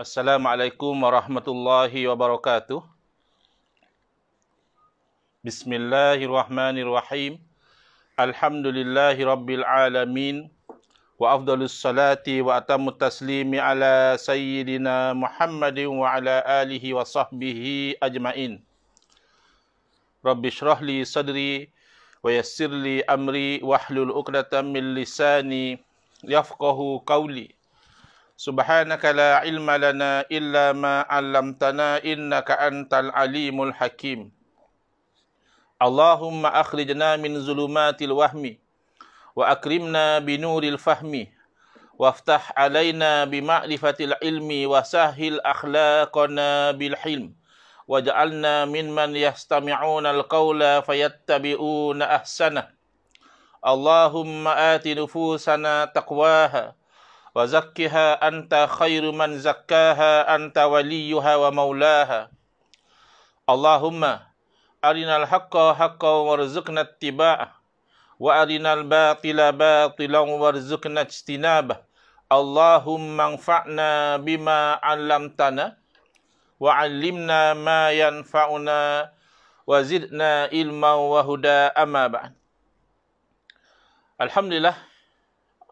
Assalamualaikum warahmatullahi wabarakatuh. Bismillahirrahmanirrahim. Alhamdulillahi rabbil alamin. Wa afdalus salati wa atamut taslimi ala sayyidina Muhammadin wa ala alihi wa sahbihi ajmain. Rabbi shrah li sadri wa yassir li amri wahlul uqdatan min lisani yafqahu qawli. Subhanaka la ilma lana illa ma 'allamtana innaka antal alimul hakim. Allahumma akhrijna min zulumatil wahmi wa akrimna bi nuril fahmi waftah alaina bi ma'rifatil ilmi wa sahil akhlaqana bil hilm waj'alna mimman yastami'una al qawla fayattabi'una ahsana. Allahumma ati nufusana taqwaha وزكها أنت خير من زكاها أنت وليها ومولاها اللهم أرنا الحق حقا وارزقنا اتباعه وأرنا الباطل باطلا وارزقنا اجتنابه اللهم انفعنا بما علمتنا وعلمنا ما ينفعنا وزدنا علما وهدى أما بعد الحمد لله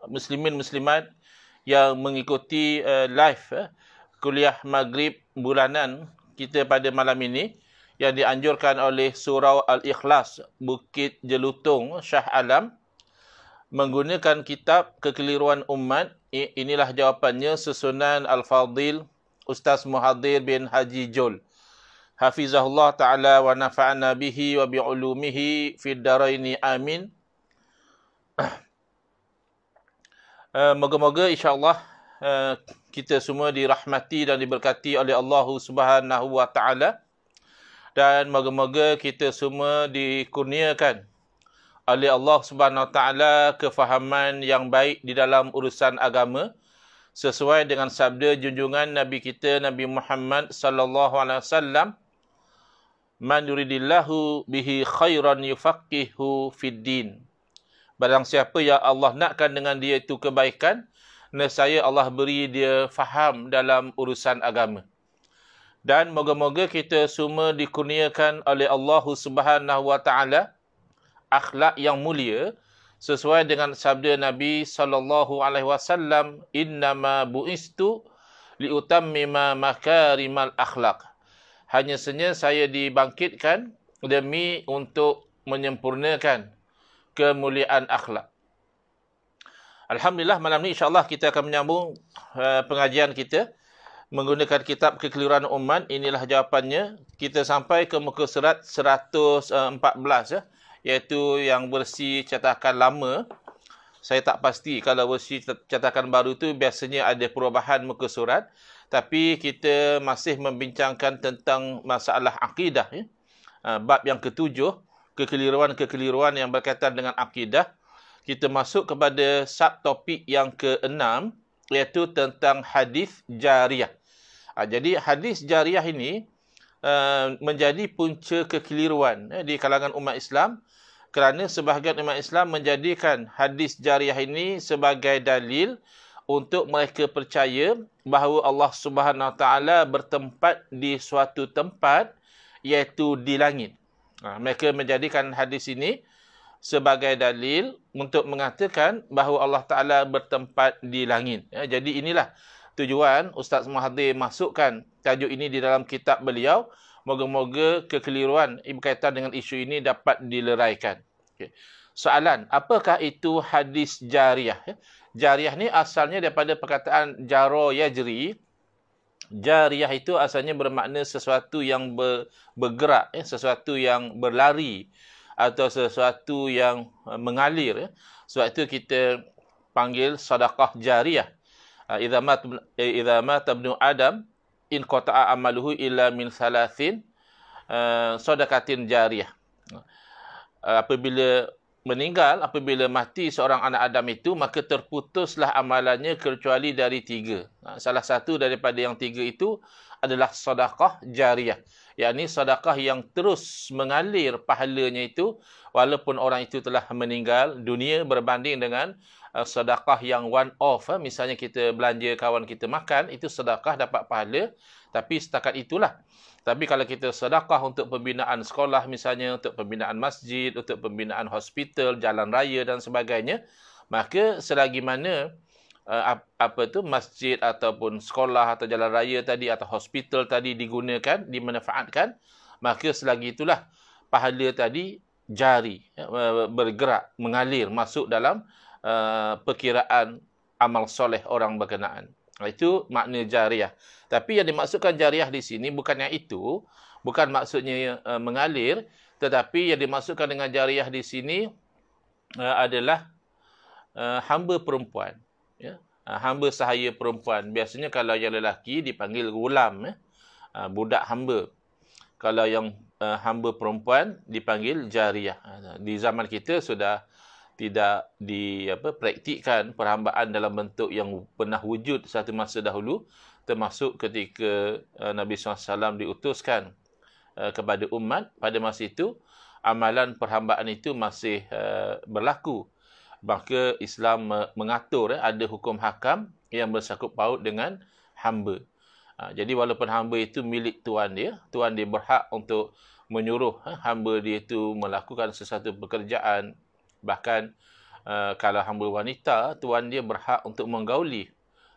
مسلمين مسلمات yang mengikuti uh, live uh, kuliah maghrib bulanan kita pada malam ini yang dianjurkan oleh Surau Al-Ikhlas Bukit Jelutong Shah Alam menggunakan kitab Kekeliruan Umat inilah jawapannya susunan Al-Fadil Ustaz Muhadir bin Haji Jol Hafizahullah Ta'ala wa nafa'ana bihi wa bi'ulumihi fid daraini amin Eh, moga-moga insya-Allah uh, kita semua dirahmati dan diberkati oleh Allah Subhanahu wa taala dan moga-moga kita semua dikurniakan oleh Allah Subhanahu wa taala kefahaman yang baik di dalam urusan agama sesuai dengan sabda junjungan Nabi kita Nabi Muhammad sallallahu alaihi wasallam man yuridillahu bihi khairan yufaqihu fid din Barang siapa yang Allah nakkan dengan dia itu kebaikan, nescaya Allah beri dia faham dalam urusan agama. Dan moga-moga kita semua dikurniakan oleh Allah Subhanahu wa taala akhlak yang mulia sesuai dengan sabda Nabi sallallahu alaihi wasallam innama buistu liutammima makarimal akhlak hanya senyap saya dibangkitkan demi untuk menyempurnakan kemuliaan akhlak. Alhamdulillah malam ni insyaAllah kita akan menyambung uh, pengajian kita menggunakan kitab kekeliruan umat. Inilah jawapannya. Kita sampai ke muka serat 114 ya. Iaitu yang versi cetakan lama. Saya tak pasti kalau versi cetakan baru tu biasanya ada perubahan muka surat. Tapi kita masih membincangkan tentang masalah akidah. Ya. Uh, bab yang ketujuh kekeliruan-kekeliruan yang berkaitan dengan akidah. Kita masuk kepada subtopik yang keenam iaitu tentang hadis jariah. Ha, jadi hadis jariah ini uh, menjadi punca kekeliruan eh, di kalangan umat Islam kerana sebahagian umat Islam menjadikan hadis jariah ini sebagai dalil untuk mereka percaya bahawa Allah Subhanahu Wa Taala bertempat di suatu tempat iaitu di langit. Ha, mereka menjadikan hadis ini sebagai dalil untuk mengatakan bahawa Allah Ta'ala bertempat di langit. Ya, jadi inilah tujuan Ustaz Mahathir masukkan tajuk ini di dalam kitab beliau. Moga-moga kekeliruan berkaitan dengan isu ini dapat dileraikan. Okay. Soalan, apakah itu hadis jariah? Ya, jariah ni asalnya daripada perkataan jaro yajri, Jariah itu asalnya bermakna sesuatu yang ber, bergerak, eh, sesuatu yang berlari atau sesuatu yang eh, mengalir. Eh. Sebab itu kita panggil sadaqah jariah. Ah, eh, idza mat ibnu Adam in kotaa amaluhu illa min salasin uh, sadaqatin jariah. Ah, apabila meninggal, apabila mati seorang anak Adam itu, maka terputuslah amalannya kecuali dari tiga. Ha, salah satu daripada yang tiga itu adalah sadaqah jariah. Ia ini sadaqah yang terus mengalir pahalanya itu walaupun orang itu telah meninggal dunia berbanding dengan Uh, sedekah yang one off eh. misalnya kita belanja kawan kita makan itu sedekah dapat pahala tapi setakat itulah tapi kalau kita sedekah untuk pembinaan sekolah misalnya untuk pembinaan masjid untuk pembinaan hospital jalan raya dan sebagainya maka selagi mana uh, apa tu masjid ataupun sekolah atau jalan raya tadi atau hospital tadi digunakan dimanfaatkan maka selagi itulah pahala tadi jari eh, bergerak mengalir masuk dalam uh, perkiraan amal soleh orang berkenaan. Itu makna jariah. Tapi yang dimaksudkan jariah di sini bukannya itu, bukan maksudnya uh, mengalir, tetapi yang dimaksudkan dengan jariah di sini uh, adalah uh, hamba perempuan. Ya? Uh, hamba sahaya perempuan. Biasanya kalau yang lelaki dipanggil gulam, eh? uh, budak hamba. Kalau yang uh, hamba perempuan dipanggil jariah. Uh, di zaman kita sudah tidak di apa praktikkan perhambaan dalam bentuk yang pernah wujud satu masa dahulu termasuk ketika uh, Nabi SAW diutuskan uh, kepada umat pada masa itu amalan perhambaan itu masih uh, berlaku maka Islam uh, mengatur uh, ada hukum hakam yang bersangkut paut dengan hamba uh, jadi walaupun hamba itu milik tuan dia tuan dia berhak untuk menyuruh uh, hamba dia itu melakukan sesuatu pekerjaan Bahkan uh, kalau hamba wanita, tuan dia berhak untuk menggauli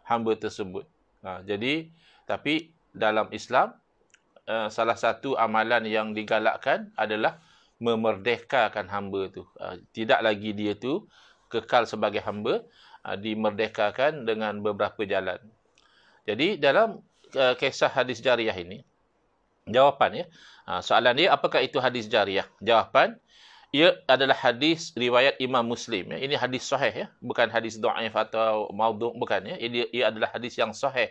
hamba tersebut. Uh, jadi, tapi dalam Islam, uh, salah satu amalan yang digalakkan adalah memerdekakan hamba itu. Uh, ha, tidak lagi dia tu kekal sebagai hamba, uh, dimerdekakan dengan beberapa jalan. Jadi, dalam uh, kisah hadis jariah ini, jawapan ya, uh, soalan dia apakah itu hadis jariah? Jawapan, ia adalah hadis riwayat Imam Muslim ya. ini hadis sahih ya bukan hadis dhaif atau maudhu' bukan ya ini ia adalah hadis yang sahih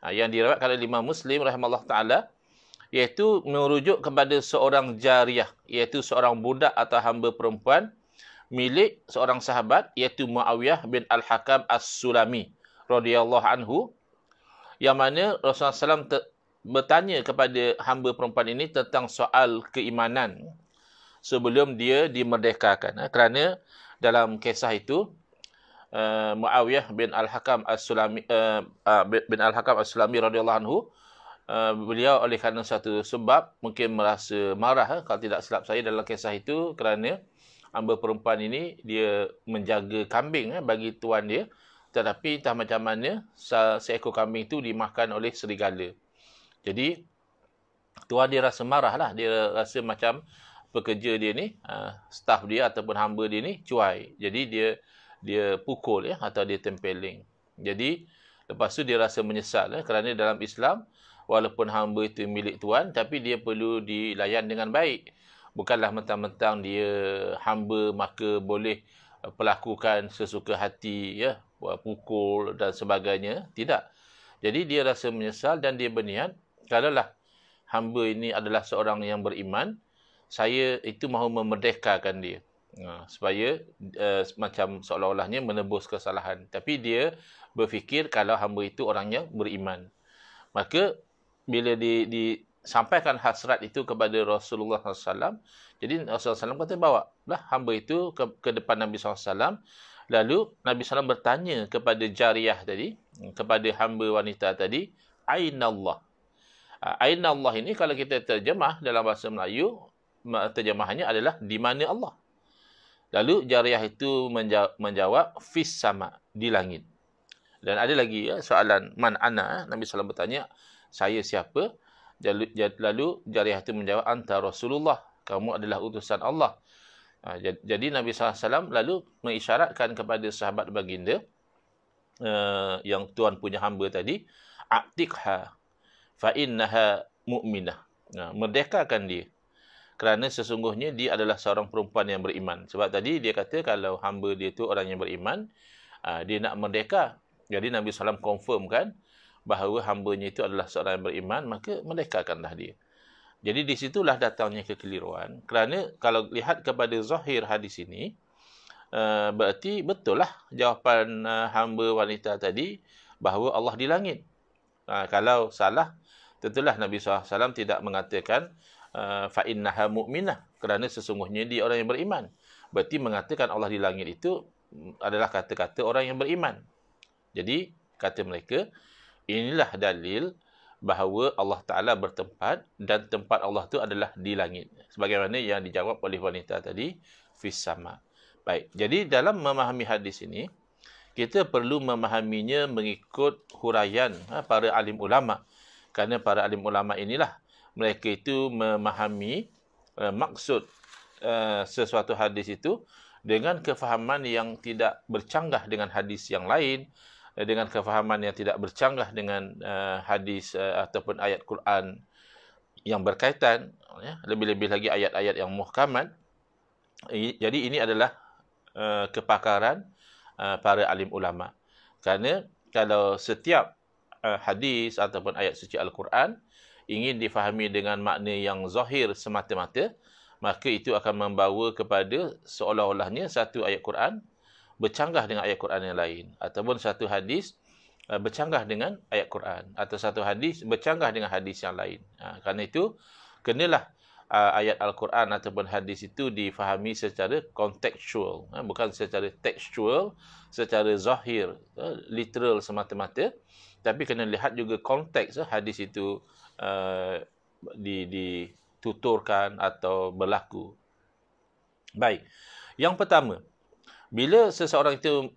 ha, yang diriwayatkan oleh Imam Muslim rahimahullah taala iaitu merujuk kepada seorang jariah iaitu seorang budak atau hamba perempuan milik seorang sahabat iaitu Muawiyah bin Al-Hakam As-Sulami radhiyallahu anhu yang mana Rasulullah SAW bertanya kepada hamba perempuan ini tentang soal keimanan sebelum dia dimerdekakan. Ha, kerana dalam kisah itu uh, Muawiyah bin Al-Hakam As-Sulami uh, bin Al-Hakam As-Sulami radhiyallahu anhu uh, beliau oleh kerana satu sebab mungkin merasa marah ha, kalau tidak silap saya dalam kisah itu kerana hamba perempuan ini dia menjaga kambing ha, bagi tuan dia tetapi entah macam mana seekor kambing itu dimakan oleh serigala. Jadi tuan dia rasa marahlah, dia rasa macam pekerja dia ni, ha, staff dia ataupun hamba dia ni cuai. Jadi dia dia pukul ya atau dia tempeling. Jadi lepas tu dia rasa menyesal ya kerana dalam Islam walaupun hamba itu milik tuan tapi dia perlu dilayan dengan baik. Bukanlah mentang-mentang dia hamba maka boleh pelakukan sesuka hati ya, pukul dan sebagainya. Tidak. Jadi dia rasa menyesal dan dia berniat kalaulah hamba ini adalah seorang yang beriman, saya itu mahu memerdekakan dia ha, supaya uh, macam seolah-olahnya menebus kesalahan tapi dia berfikir kalau hamba itu orang yang beriman maka bila di, di sampaikan hasrat itu kepada Rasulullah SAW jadi Rasulullah SAW kata bawa lah hamba itu ke, ke depan Nabi SAW lalu Nabi SAW bertanya kepada jariah tadi kepada hamba wanita tadi aynallah, aynallah ha, ini kalau kita terjemah dalam bahasa Melayu terjemahannya adalah di mana Allah. Lalu jariah itu menjawab, menjawab fis sama di langit. Dan ada lagi ya, soalan man ana Nabi SAW bertanya saya siapa? Lalu, lalu jariah itu menjawab anta Rasulullah. Kamu adalah utusan Allah. Ha, jadi Nabi SAW lalu mengisyaratkan kepada sahabat baginda eh, yang tuan punya hamba tadi aktikha fa innaha mu'minah. Ha, merdekakan dia kerana sesungguhnya dia adalah seorang perempuan yang beriman. Sebab tadi dia kata kalau hamba dia tu orang yang beriman, ah, dia nak merdeka. Jadi Nabi Sallam confirm kan bahawa hambanya itu adalah seorang yang beriman, maka merdekakanlah dia. Jadi di situlah datangnya kekeliruan. Kerana kalau lihat kepada zahir hadis ini, ah, berarti betul lah jawapan ah, hamba wanita tadi bahawa Allah di langit. kalau salah, tentulah Nabi Sallam tidak mengatakan uh, fa innaha mu'minah kerana sesungguhnya dia orang yang beriman. Berarti mengatakan Allah di langit itu adalah kata-kata orang yang beriman. Jadi kata mereka inilah dalil bahawa Allah Taala bertempat dan tempat Allah itu adalah di langit. Sebagaimana yang dijawab oleh wanita tadi fis sama. Baik, jadi dalam memahami hadis ini kita perlu memahaminya mengikut huraian ha, para alim ulama. Kerana para alim ulama inilah mereka itu memahami uh, maksud uh, sesuatu hadis itu dengan kefahaman yang tidak bercanggah dengan hadis yang lain uh, dengan kefahaman yang tidak bercanggah dengan uh, hadis uh, ataupun ayat Quran yang berkaitan ya lebih-lebih lagi ayat-ayat yang muhkamat jadi ini adalah uh, kepakaran uh, para alim ulama kerana kalau setiap uh, hadis ataupun ayat suci al-Quran ingin difahami dengan makna yang zahir semata-mata, maka itu akan membawa kepada seolah-olahnya satu ayat Quran bercanggah dengan ayat Quran yang lain ataupun satu hadis uh, bercanggah dengan ayat Quran atau satu hadis bercanggah dengan hadis yang lain. Ha, kerana itu, kenalah uh, ayat Al-Quran ataupun hadis itu difahami secara kontekstual, Ha, bukan secara tekstual, secara zahir, uh, literal semata-mata. Tapi kena lihat juga konteks uh, hadis itu, Eh, di dituturkan atau berlaku. Baik. Yang pertama, bila seseorang itu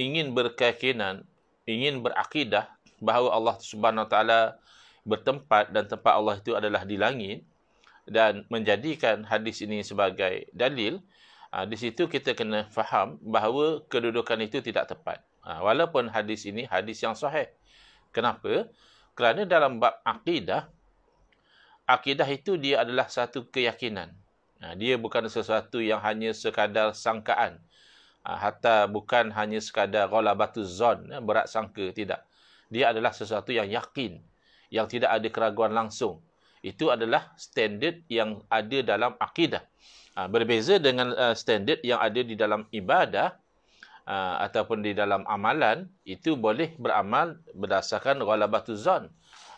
ingin berkeyakinan, ingin berakidah bahawa Allah Subhanahu taala bertempat dan tempat Allah itu adalah di langit dan menjadikan hadis ini sebagai dalil, ah, di situ kita kena faham bahawa kedudukan itu tidak tepat. Ah, walaupun hadis ini hadis yang sahih. Kenapa? Kerana dalam bab akidah, akidah itu dia adalah satu keyakinan. Ha, dia bukan sesuatu yang hanya sekadar sangkaan. Ha, hatta bukan hanya sekadar batu zon, eh, berat sangka, tidak. Dia adalah sesuatu yang yakin, yang tidak ada keraguan langsung. Itu adalah standard yang ada dalam akidah. Ha, berbeza dengan eh, standard yang ada di dalam ibadah, Ah, ataupun di dalam amalan itu boleh beramal berdasarkan ghalabatu zon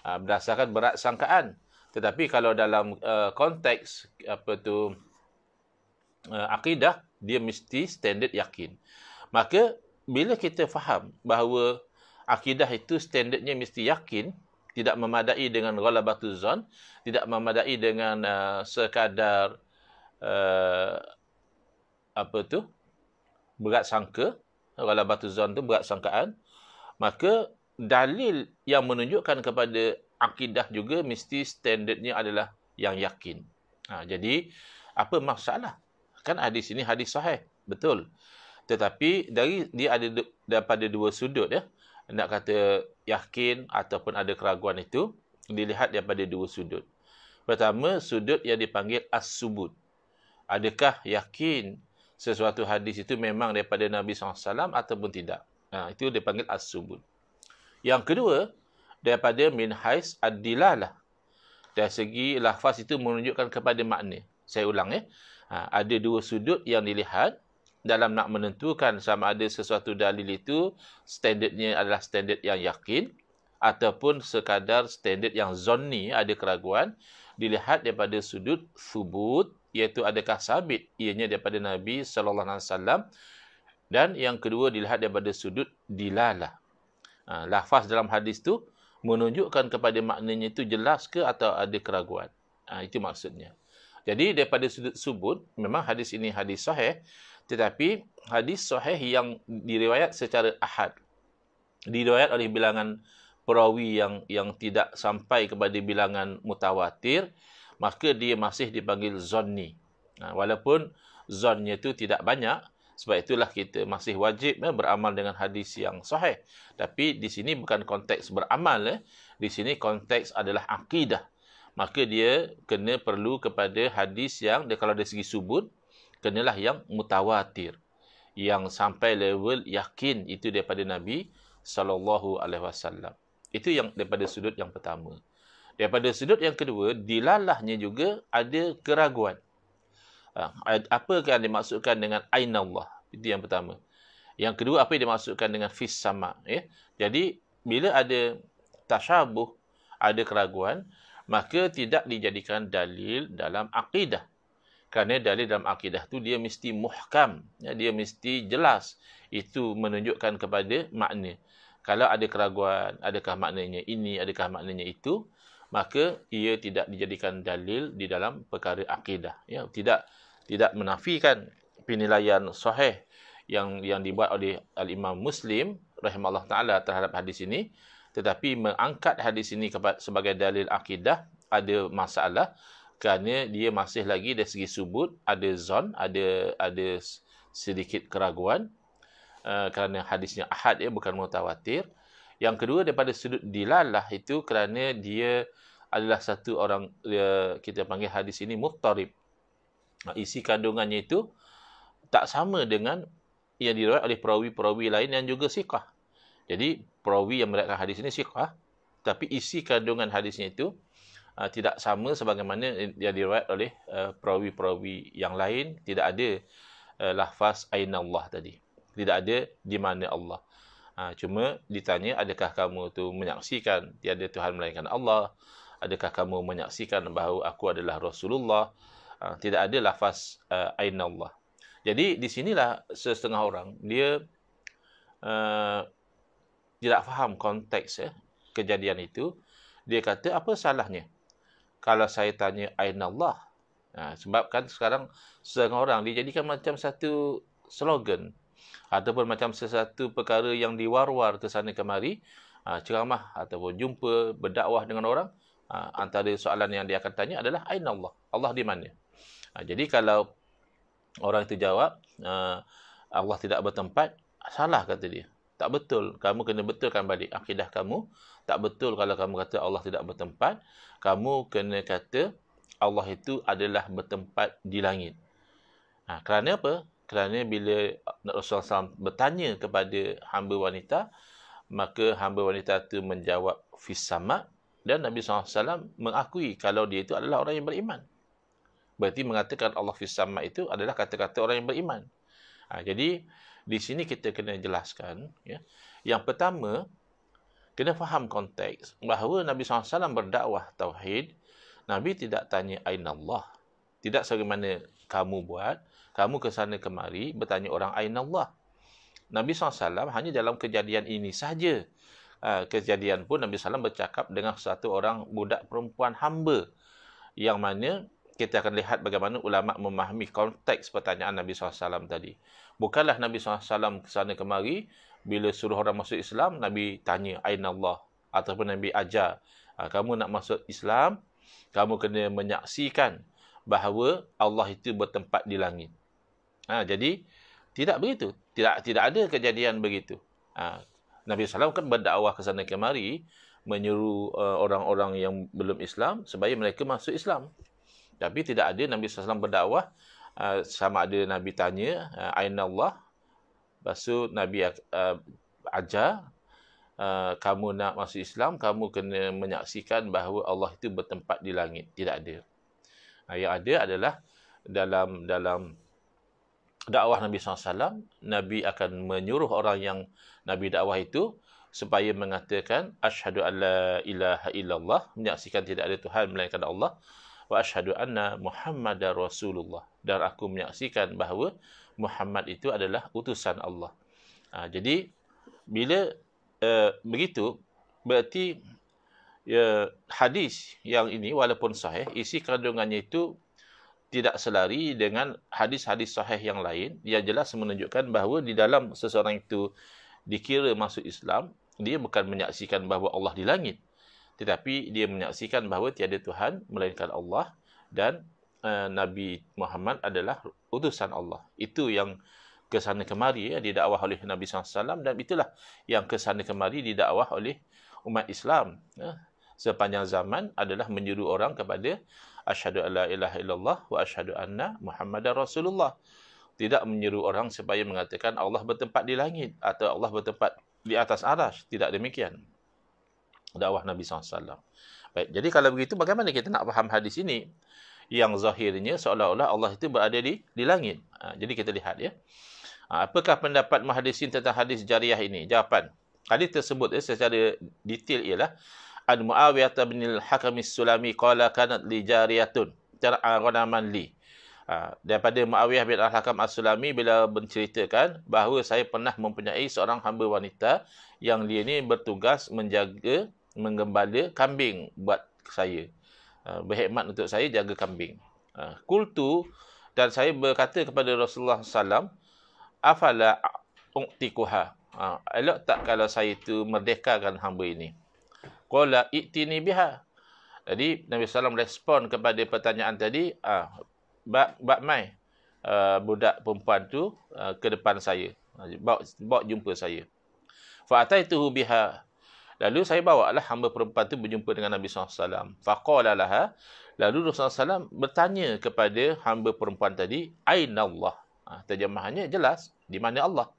ah, berdasarkan berat sangkaan tetapi kalau dalam eh, konteks apa tu eh, akidah dia mesti standard yakin maka bila kita faham bahawa akidah itu standardnya mesti yakin tidak memadai dengan ghalabatu zon tidak memadai dengan eh, sekadar apa tu berat sangka kalau batu zon tu berat sangkaan maka dalil yang menunjukkan kepada akidah juga mesti standardnya adalah yang yakin ha, jadi apa masalah kan hadis ini hadis sahih betul tetapi dari dia ada daripada dua sudut ya nak kata yakin ataupun ada keraguan itu dilihat daripada dua sudut pertama sudut yang dipanggil as-subut adakah yakin sesuatu hadis itu memang daripada Nabi SAW ataupun tidak. Ha, itu dia panggil as-subun. Yang kedua, daripada min hais ad-dilalah. Dari segi lafaz itu menunjukkan kepada makna. Saya ulang ya. Ha, ada dua sudut yang dilihat dalam nak menentukan sama ada sesuatu dalil itu standardnya adalah standard yang yakin ataupun sekadar standard yang zonni ada keraguan dilihat daripada sudut subut iaitu adakah sabit ianya daripada Nabi sallallahu alaihi wasallam dan yang kedua dilihat daripada sudut dilalah. Ha, lafaz dalam hadis tu menunjukkan kepada maknanya itu jelas ke atau ada keraguan. Ha, itu maksudnya. Jadi daripada sudut subut memang hadis ini hadis sahih tetapi hadis sahih yang diriwayat secara ahad diriwayat oleh bilangan perawi yang yang tidak sampai kepada bilangan mutawatir maka dia masih dipanggil zonni. Nah, ha, walaupun zonnya itu tidak banyak, sebab itulah kita masih wajib eh, beramal dengan hadis yang sahih. Tapi di sini bukan konteks beramal. Eh. Di sini konteks adalah akidah. Maka dia kena perlu kepada hadis yang dia, kalau dari segi subut, kenalah yang mutawatir. Yang sampai level yakin itu daripada Nabi SAW. Itu yang daripada sudut yang pertama. Daripada sudut yang kedua, dilalahnya juga ada keraguan. Ha, apa yang dimaksudkan dengan aina Allah Itu yang pertama. Yang kedua, apa yang dimaksudkan dengan Fis Sama? Ya? Jadi, bila ada tashabuh, ada keraguan, maka tidak dijadikan dalil dalam akidah. Kerana dalil dalam akidah tu dia mesti muhkam. Ya? Dia mesti jelas. Itu menunjukkan kepada makna. Kalau ada keraguan, adakah maknanya ini, adakah maknanya itu, maka ia tidak dijadikan dalil di dalam perkara akidah ya tidak tidak menafikan penilaian sahih yang yang dibuat oleh al-Imam Muslim rahimahullah taala terhadap hadis ini tetapi mengangkat hadis ini sebagai dalil akidah ada masalah kerana dia masih lagi dari segi subut ada zon ada ada sedikit keraguan uh, kerana hadisnya ahad ya bukan mutawatir yang kedua daripada sudut dilalah itu kerana dia adalah satu orang uh, kita panggil hadis ini muhtarib. Isi kandungannya itu tak sama dengan yang diriwayat oleh perawi-perawi lain yang juga siqah. Jadi perawi yang meriwayatkan hadis ini siqah tapi isi kandungan hadisnya itu uh, tidak sama sebagaimana yang diriwayat oleh uh, perawi-perawi yang lain tidak ada uh, lafaz ainallah tadi. Tidak ada di mana Allah. Uh, cuma ditanya adakah kamu tu menyaksikan tiada tuhan melainkan Allah? adakah kamu menyaksikan bahawa aku adalah Rasulullah? Ah, tidak ada lafaz uh, ah, Aina Jadi di sinilah setengah orang dia uh, tidak faham konteks eh, kejadian itu. Dia kata apa salahnya? Kalau saya tanya Aina nah, sebab kan sekarang setengah orang dijadikan macam satu slogan ataupun macam sesuatu perkara yang diwar-war ke sana kemari uh, ceramah ataupun jumpa berdakwah dengan orang Ha, antara soalan yang dia akan tanya adalah aina Allah? Allah di mana? Ha, jadi kalau orang itu jawab ha, Allah tidak bertempat, salah kata dia. Tak betul. Kamu kena betulkan balik akidah kamu. Tak betul kalau kamu kata Allah tidak bertempat. Kamu kena kata Allah itu adalah bertempat di langit. Ha, kerana apa? Kerana bila Rasulullah SAW bertanya kepada hamba wanita, maka hamba wanita itu menjawab fisamak, dan Nabi SAW mengakui kalau dia itu adalah orang yang beriman. Berarti mengatakan Allah Fisamma itu adalah kata-kata orang yang beriman. Ha, jadi, di sini kita kena jelaskan. Ya. Yang pertama, kena faham konteks bahawa Nabi SAW berdakwah Tauhid, Nabi tidak tanya Aina Allah. Tidak sebagaimana kamu buat, kamu ke sana kemari bertanya orang Aina Allah. Nabi SAW hanya dalam kejadian ini sahaja Ah, kejadian pun Nabi SAW bercakap dengan satu orang budak perempuan hamba yang mana kita akan lihat bagaimana ulama memahami konteks pertanyaan Nabi SAW tadi. Bukanlah Nabi SAW ke sana kemari bila suruh orang masuk Islam, Nabi tanya Aina Allah ataupun Nabi ajar ah, kamu nak masuk Islam kamu kena menyaksikan bahawa Allah itu bertempat di langit. Ha, jadi tidak begitu. Tidak tidak ada kejadian begitu. Ha, Nabi SAW kan berdakwah ke sana kemari menyeru uh, orang-orang yang belum Islam supaya mereka masuk Islam. Tapi tidak ada Nabi SAW berdakwah uh, sama ada Nabi tanya uh, Aina Allah lepas tu Nabi uh, ajar uh, kamu nak masuk Islam kamu kena menyaksikan bahawa Allah itu bertempat di langit. Tidak ada. Uh, yang ada adalah dalam dalam dakwah Nabi SAW Nabi akan menyuruh orang yang Nabi dakwah itu supaya mengatakan asyhadu alla ilaha illallah menyaksikan tidak ada tuhan melainkan Allah wa asyhadu anna muhammadar rasulullah dan aku menyaksikan bahawa Muhammad itu adalah utusan Allah. Ha, jadi bila uh, begitu berarti ya uh, hadis yang ini walaupun sahih isi kandungannya itu tidak selari dengan hadis-hadis sahih yang lain yang jelas menunjukkan bahawa di dalam seseorang itu dikira masuk Islam, dia bukan menyaksikan bahawa Allah di langit. Tetapi dia menyaksikan bahawa tiada Tuhan melainkan Allah dan uh, Nabi Muhammad adalah utusan Allah. Itu yang ke sana kemari ya, didakwah oleh Nabi SAW dan itulah yang ke sana kemari didakwah oleh umat Islam. Ya. Sepanjang zaman adalah menyuruh orang kepada Ashadu an ilaha illallah wa ashadu anna Muhammadar Rasulullah tidak menyeru orang supaya mengatakan Allah bertempat di langit atau Allah bertempat di atas arash. Tidak demikian. Dakwah Nabi SAW. Baik, jadi kalau begitu bagaimana kita nak faham hadis ini? Yang zahirnya seolah-olah Allah itu berada di di langit. Ha, jadi kita lihat ya. Ha, apakah pendapat muhadisin tentang hadis jariah ini? Jawapan. Hadis tersebut ya, secara detail ialah An Muawiyah bin Al-Hakam sulami qala kanat li jariyatun tar'a ghanaman li. Ha, daripada Muawiyah bin Al-Hakam As-Sulami bila menceritakan bahawa saya pernah mempunyai seorang hamba wanita yang dia ni bertugas menjaga, menggembala kambing buat saya. Ha, berhikmat untuk saya jaga kambing. Ha, kultu dan saya berkata kepada Rasulullah SAW, Afala u'tikuha. Ha, elok tak kalau saya itu merdekakan hamba ini? Qala i'tini biha. Jadi Nabi SAW respon kepada pertanyaan tadi, ha, bak bak mai uh, budak perempuan tu uh, ke depan saya bawa bawa jumpa saya fa ataituhu biha lalu saya bawa lah hamba perempuan tu berjumpa dengan Nabi sallallahu alaihi wasallam faqala laha lalu Nabi SAW bertanya kepada hamba perempuan tadi aina Allah ah, terjemahannya jelas di mana Allah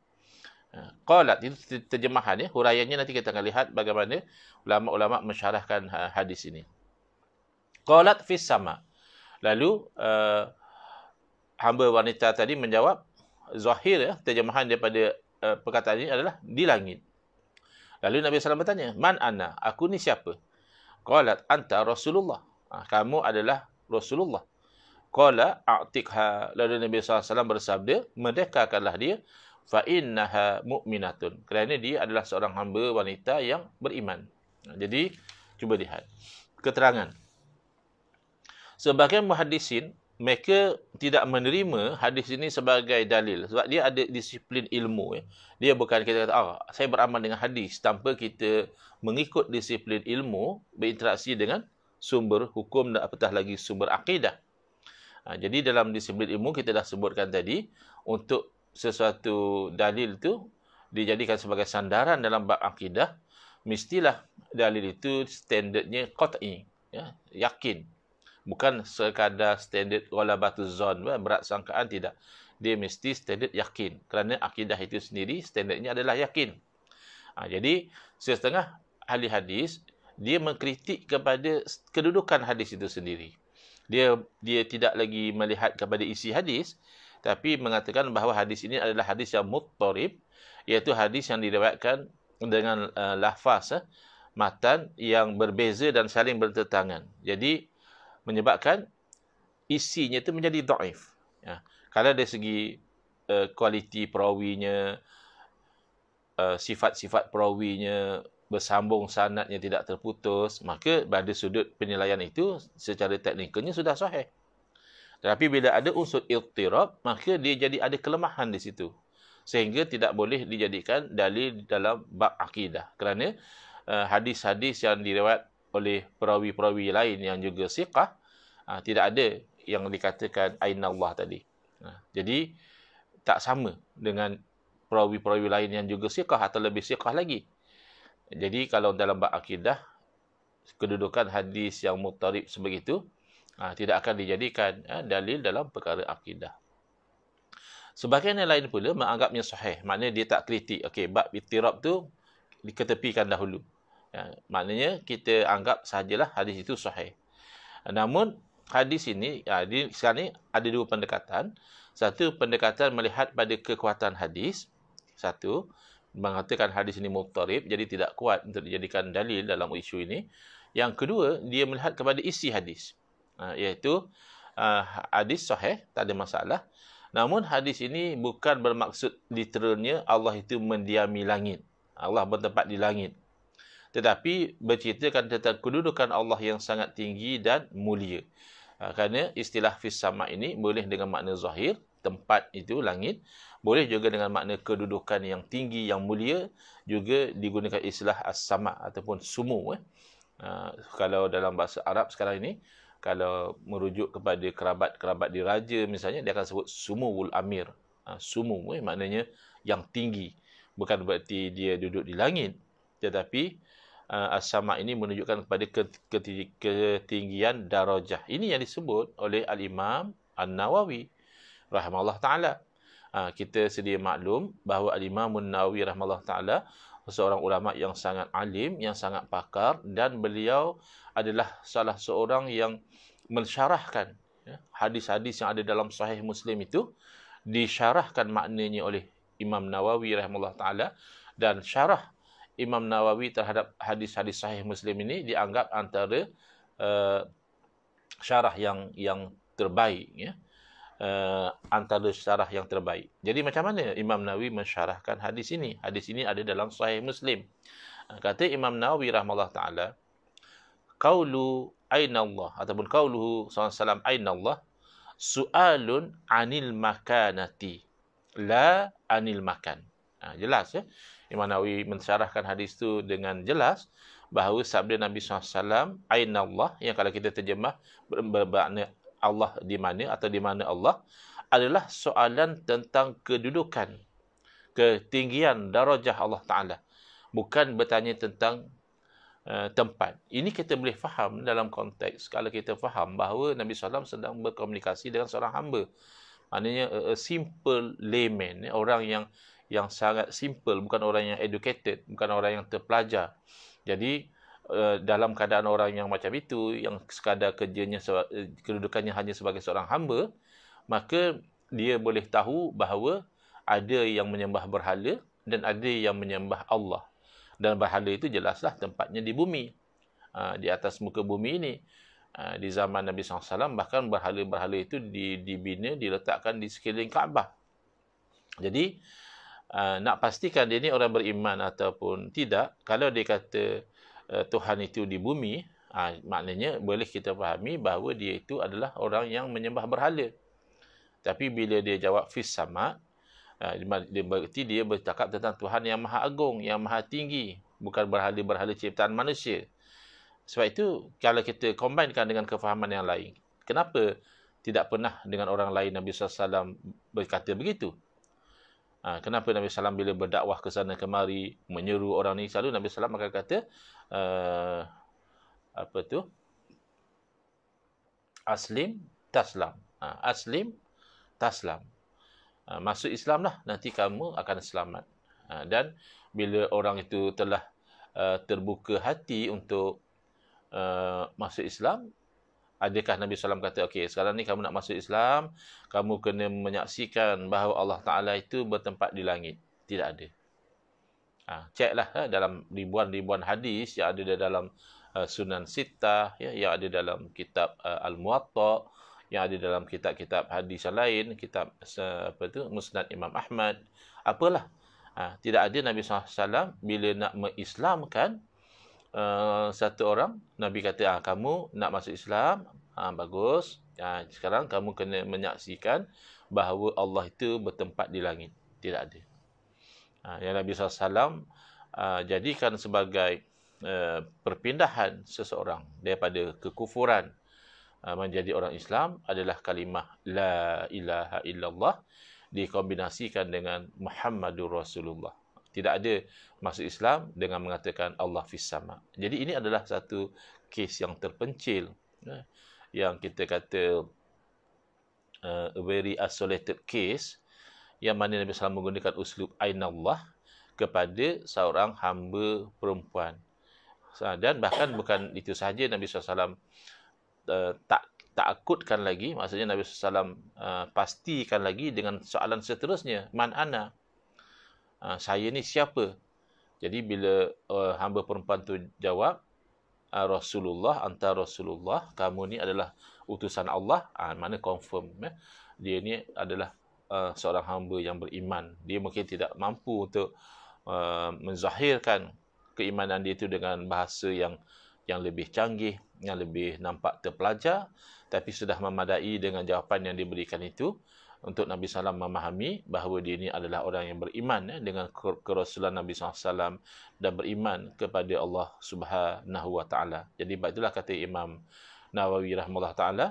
ah, qalat itu terjemahannya huraiannya nanti kita akan lihat bagaimana ulama-ulama mensyarahkan ah, hadis ini qalat fis sama' Lalu uh, hamba wanita tadi menjawab zahir ya terjemahan daripada uh, perkataan ini adalah di langit. Lalu Nabi Sallam bertanya, "Man ana? Aku ni siapa?" Qalat, "Anta Rasulullah." Ah, kamu adalah Rasulullah. Qala a'tiqha. Lalu Nabi Sallam bersabda, merdekakanlah dia. Fa innaha mu'minatun. Kerana dia adalah seorang hamba wanita yang beriman. Jadi, cuba lihat. Keterangan. Sebagai muhadisin, mereka tidak menerima hadis ini sebagai dalil sebab dia ada disiplin ilmu ya. dia bukan kita kata ah oh, saya beramal dengan hadis tanpa kita mengikut disiplin ilmu berinteraksi dengan sumber hukum dan apatah lagi sumber akidah ha, jadi dalam disiplin ilmu kita dah sebutkan tadi untuk sesuatu dalil itu dijadikan sebagai sandaran dalam bab akidah mestilah dalil itu standardnya qat'i ya, yakin bukan sekadar standard wala zon eh, berat sangkaan tidak dia mesti standard yakin kerana akidah itu sendiri standardnya adalah yakin ha, jadi setengah ahli hadis dia mengkritik kepada kedudukan hadis itu sendiri dia dia tidak lagi melihat kepada isi hadis tapi mengatakan bahawa hadis ini adalah hadis yang muttarib iaitu hadis yang diriwayatkan dengan uh, lafaz uh, matan yang berbeza dan saling bertetangan. jadi menyebabkan isinya itu menjadi daif. Ya. Kalau dari segi uh, kualiti perawinya, uh, sifat-sifat perawinya, bersambung sanatnya tidak terputus, maka pada sudut penilaian itu secara teknikalnya sudah sahih. Tetapi bila ada unsur iltirab, maka dia jadi ada kelemahan di situ. Sehingga tidak boleh dijadikan dalil dalam bab akidah. Kerana uh, hadis-hadis yang diriwayat oleh perawi-perawi lain yang juga siqah ha, tidak ada yang dikatakan ainallah tadi ha, jadi tak sama dengan perawi-perawi lain yang juga siqah atau lebih siqah lagi jadi kalau dalam bab akidah kedudukan hadis yang mutarib sebegitu ha, tidak akan dijadikan dalil dalam perkara akidah Sebagian yang lain pula menganggapnya sahih. Maknanya dia tak kritik. Okey, bab itirab tu diketepikan dahulu. Ya, maknanya kita anggap sajalah hadis itu sahih. Namun hadis ini ya, di, sekarang ini ada dua pendekatan. Satu pendekatan melihat pada kekuatan hadis. Satu mengatakan hadis ini mutarib jadi tidak kuat untuk dijadikan dalil dalam isu ini. Yang kedua dia melihat kepada isi hadis. Ha, iaitu uh, hadis sahih tak ada masalah. Namun hadis ini bukan bermaksud literalnya Allah itu mendiami langit. Allah bertempat di langit tetapi berceritakan tentang kedudukan Allah yang sangat tinggi dan mulia. Ha, kerana istilah fis ini boleh dengan makna zahir, tempat itu langit, boleh juga dengan makna kedudukan yang tinggi yang mulia juga digunakan istilah as-sama ataupun sumu eh. Uh, kalau dalam bahasa Arab sekarang ini kalau merujuk kepada kerabat-kerabat diraja misalnya dia akan sebut sumuul amir. Uh, sumu eh maknanya yang tinggi. Bukan berarti dia duduk di langit tetapi uh, asama ini menunjukkan kepada ketinggian darajah. Ini yang disebut oleh al-Imam An-Nawawi rahmatullah taala. Uh, kita sedia maklum bahawa al-Imam An-Nawawi rahmatullah taala seorang ulama yang sangat alim, yang sangat pakar dan beliau adalah salah seorang yang mensyarahkan ya, hadis-hadis yang ada dalam sahih Muslim itu disyarahkan maknanya oleh Imam Nawawi rahmatullah taala dan syarah Imam Nawawi terhadap hadis-hadis sahih Muslim ini dianggap antara uh, syarah yang yang terbaik ya. Uh, antara syarah yang terbaik. Jadi macam mana Imam Nawawi mensyarahkan hadis ini? Hadis ini ada dalam sahih Muslim. Eh, kata Imam Nawawi rahmallahu taala qaulu aina Allah ataupun qauluhu sallallahu alaihi wasallam aina Allah sualun anil makanati la anil makan. Ha, jelas ya. Imam Nawawi mensyarahkan hadis itu dengan jelas bahawa sabda Nabi SAW, Aina Allah, yang kalau kita terjemah bermakna Allah di mana atau di mana Allah, adalah soalan tentang kedudukan, ketinggian darajah Allah Ta'ala. Bukan bertanya tentang uh, tempat. Ini kita boleh faham dalam konteks kalau kita faham bahawa Nabi SAW sedang berkomunikasi dengan seorang hamba. Maknanya, a eh, eh, simple layman, orang yang yang sangat simple, bukan orang yang educated, bukan orang yang terpelajar. Jadi eh, dalam keadaan orang yang macam itu, yang sekadar kerjanya, eh, kedudukannya hanya sebagai seorang hamba, maka dia boleh tahu bahawa ada yang menyembah berhala dan ada yang menyembah Allah. Dan berhala itu jelaslah tempatnya di bumi, ha, di atas muka bumi ini. Ha, di zaman Nabi SAW, bahkan berhala-berhala itu dibina, diletakkan di sekeliling Kaabah. Jadi, Ah, nak pastikan dia ni orang beriman ataupun tidak kalau dia kata uh, Tuhan itu di bumi ha, maknanya boleh kita fahami bahawa dia itu adalah orang yang menyembah berhala tapi bila dia jawab fis sama uh, dia berarti dia bercakap tentang Tuhan yang maha agung yang maha tinggi bukan berhala-berhala ciptaan manusia sebab itu kalau kita combinekan dengan kefahaman yang lain kenapa tidak pernah dengan orang lain Nabi SAW berkata begitu Ha, kenapa Nabi Sallam bila berdakwah ke sana kemari, menyeru orang ni, selalu Nabi Sallam, akan kata, uh, apa tu? Aslim, taslam. Ha, aslim, taslam. Ha, masuk Islam lah, nanti kamu akan selamat. Ha, dan bila orang itu telah uh, terbuka hati untuk uh, masuk Islam, Adakah Nabi Sallam kata, okay, sekarang ni kamu nak masuk Islam, kamu kena menyaksikan bahawa Allah Ta'ala itu bertempat di langit. Tidak ada. Ha, Cek ha, dalam ribuan-ribuan hadis yang ada dalam uh, Sunan Sittah, ya, yang ada dalam kitab uh, Al-Muatta, yang ada dalam kitab-kitab hadis yang lain, kitab apa tu, Musnad Imam Ahmad, apalah. Ha, tidak ada Nabi Sallam, bila nak mengislamkan uh, satu orang Nabi kata ah kamu nak masuk Islam ah bagus ah sekarang kamu kena menyaksikan bahawa Allah itu bertempat di langit tidak ada ah yang Nabi SAW uh, ah, jadikan sebagai uh, perpindahan seseorang daripada kekufuran ah, menjadi orang Islam adalah kalimah la ilaha illallah dikombinasikan dengan Muhammadur Rasulullah tidak ada masuk Islam dengan mengatakan Allah fis sama. Jadi ini adalah satu kes yang terpencil ya, yang kita kata uh, a very isolated case yang mana Nabi SAW menggunakan uslub Aynallah kepada seorang hamba perempuan. Dan bahkan bukan itu sahaja Nabi SAW uh, tak takutkan lagi, maksudnya Nabi SAW uh, pastikan lagi dengan soalan seterusnya, Man Ana? Ha, saya ni siapa? Jadi bila uh, hamba perempuan tu jawab, ah, Rasulullah, antar Rasulullah, kamu ni adalah utusan Allah, ha, mana confirm. Eh? Dia ni adalah uh, seorang hamba yang beriman. Dia mungkin tidak mampu untuk uh, menzahirkan keimanan dia itu dengan bahasa yang yang lebih canggih, yang lebih nampak terpelajar, tapi sudah memadai dengan jawapan yang diberikan itu, untuk Nabi SAW memahami bahawa dia ini adalah orang yang beriman ya, dengan kerasulan Nabi SAW dan beriman kepada Allah Subhanahu Wa Taala. Jadi itulah kata Imam Nawawi rahmatullah taala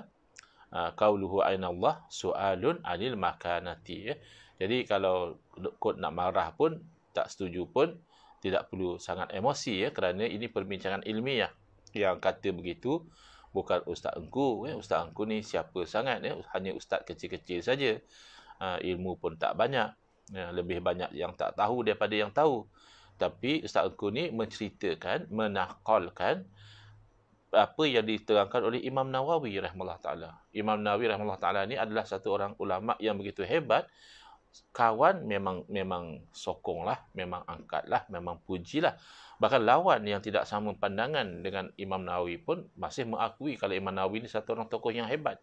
ah, qauluhu aina Allah sualun anil makanati ya. Jadi kalau kod nak marah pun tak setuju pun tidak perlu sangat emosi ya kerana ini perbincangan ilmiah yang kata begitu bukan ustaz engku ya ustaz engku ni siapa sangat ya hanya ustaz kecil-kecil saja uh, ilmu pun tak banyak ya, lebih banyak yang tak tahu daripada yang tahu tapi ustaz engku ni menceritakan menakalkan apa yang diterangkan oleh Imam Nawawi Rahmatullah taala Imam Nawawi Rahmatullah taala ni adalah satu orang ulama yang begitu hebat kawan memang memang sokonglah, memang angkatlah, memang pujilah. Bahkan lawan yang tidak sama pandangan dengan Imam Nawawi pun masih mengakui kalau Imam Nawawi ini satu orang tokoh yang hebat.